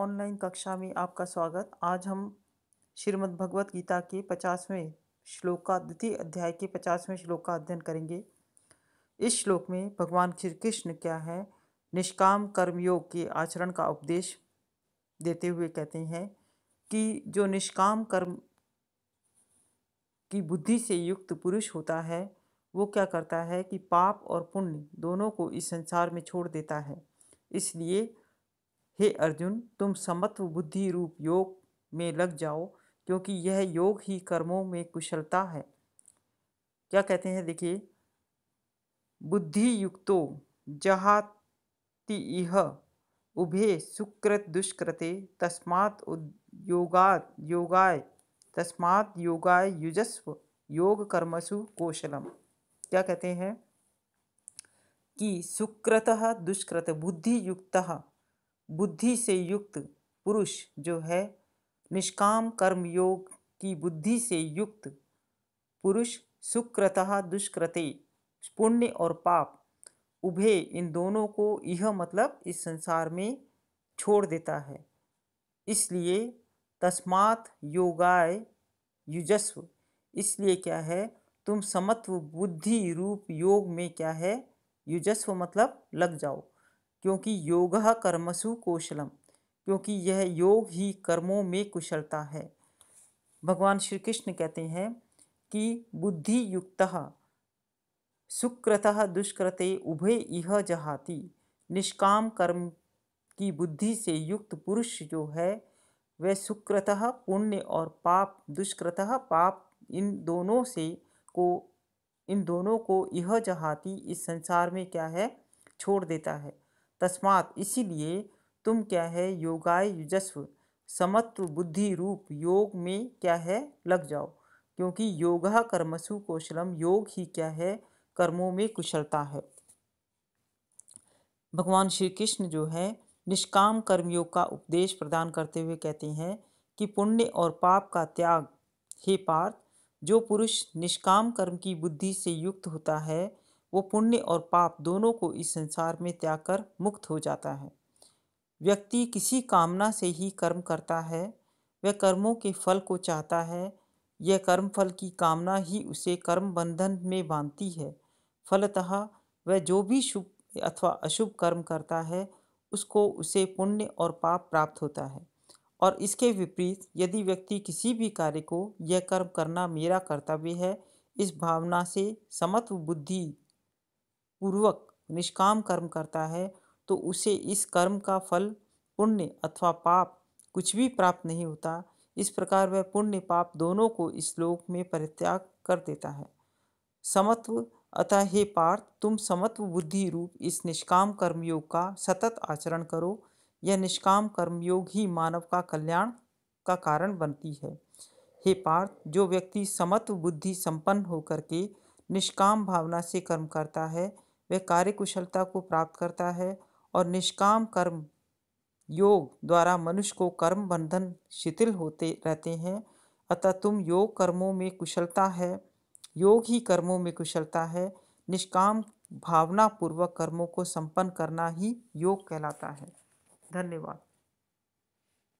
online कक्षा में आपका स्वागत आज हम श्रीमद् भगवत गीता के पचासवें श्लोक का द्वितीय अध्याय के पचासवें श्लोक का अध्ययन करेंगे इस श्लोक में भगवान श्री कृष्ण क्या है निष्काम कर्मयोग के आचरण का उपदेश देते हुए कहते हैं कि जो निष्काम कर्म की बुद्धि से युक्त पुरुष होता है वो क्या करता है कि पाप और पुण्य दोनों को इस संसार में छोड़ देता है इसलिए हे अर्जुन तुम समत्व बुद्धि रूप योग में लग जाओ क्योंकि यह योग ही कर्मों में कुशलता है क्या कहते हैं देखिए बुद्धि युक्तो जहाति इह उभे सुकृत दुष्कृते तस्मात् योगात योगाय तस्मात् योगाय युजस्व योग कर्मसु कौशलम क्या कहते हैं कि सुकृत दुष्कृत बुद्धि युक्त बुद्धि से युक्त पुरुष जो है निष्काम कर्म योग की बुद्धि से युक्त पुरुष सुक्रतः दुष्कृते पुण्य और पाप उभे इन दोनों को यह मतलब इस संसार में छोड़ देता है इसलिए तस्मात योगाय युजस्व इसलिए क्या है तुम समत्व बुद्धि रूप योग में क्या है युजस्व मतलब लग जाओ क्योंकि योग कर्मसु कौशलम क्योंकि यह योग ही कर्मों में कुशलता है भगवान श्री कृष्ण कहते हैं कि बुद्धि युक्त सुकृत दुष्कृते उभय इह जहाति निष्काम कर्म की बुद्धि से युक्त पुरुष जो है वह सुकृत पुण्य और पाप दुष्कृत पाप इन दोनों से को इन दोनों को यह जहाती इस संसार में क्या है छोड़ देता है तस्मात इसीलिए तुम क्या है योगाय युजस्व समत्व बुद्धि रूप योग में क्या है लग जाओ क्योंकि योगा कर्मसु कौशलम योग ही क्या है कर्मों में कुशलता है भगवान श्री कृष्ण जो है निष्काम कर्मियों का उपदेश प्रदान करते हुए कहते हैं कि पुण्य और पाप का त्याग हे पार्थ जो पुरुष निष्काम कर्म की बुद्धि से युक्त होता है वो पुण्य और पाप दोनों को इस संसार में त्याग कर मुक्त हो जाता है व्यक्ति किसी कामना से ही कर्म करता है वह कर्मों के फल को चाहता है यह कर्म फल की कामना ही उसे कर्म बंधन में बांधती है फलतः वह जो भी शुभ अथवा अशुभ कर्म करता है उसको उसे पुण्य और पाप प्राप्त होता है और इसके विपरीत यदि व्यक्ति किसी भी कार्य को यह कर्म करना मेरा कर्तव्य है इस भावना से समत्व बुद्धि पूर्वक निष्काम कर्म करता है तो उसे इस कर्म का फल पुण्य अथवा पाप कुछ भी प्राप्त नहीं होता इस प्रकार वह पुण्य पाप दोनों को इस लोक में परित्याग कर देता है समत्व अतः हे पार्थ तुम समत्व बुद्धि रूप इस निष्काम कर्मयोग का सतत आचरण करो यह निष्काम कर्मयोग ही मानव का कल्याण का कारण बनती है हे पार्थ जो व्यक्ति समत्व बुद्धि संपन्न होकर के निष्काम भावना से कर्म करता है वह कुशलता को प्राप्त करता है और निष्काम कर्म योग द्वारा मनुष्य को कर्म बंधन शिथिल होते रहते हैं अतः तुम योग कर्मों में कुशलता है योग ही कर्मों में कुशलता है निष्काम भावना पूर्वक कर्मों को संपन्न करना ही योग कहलाता है धन्यवाद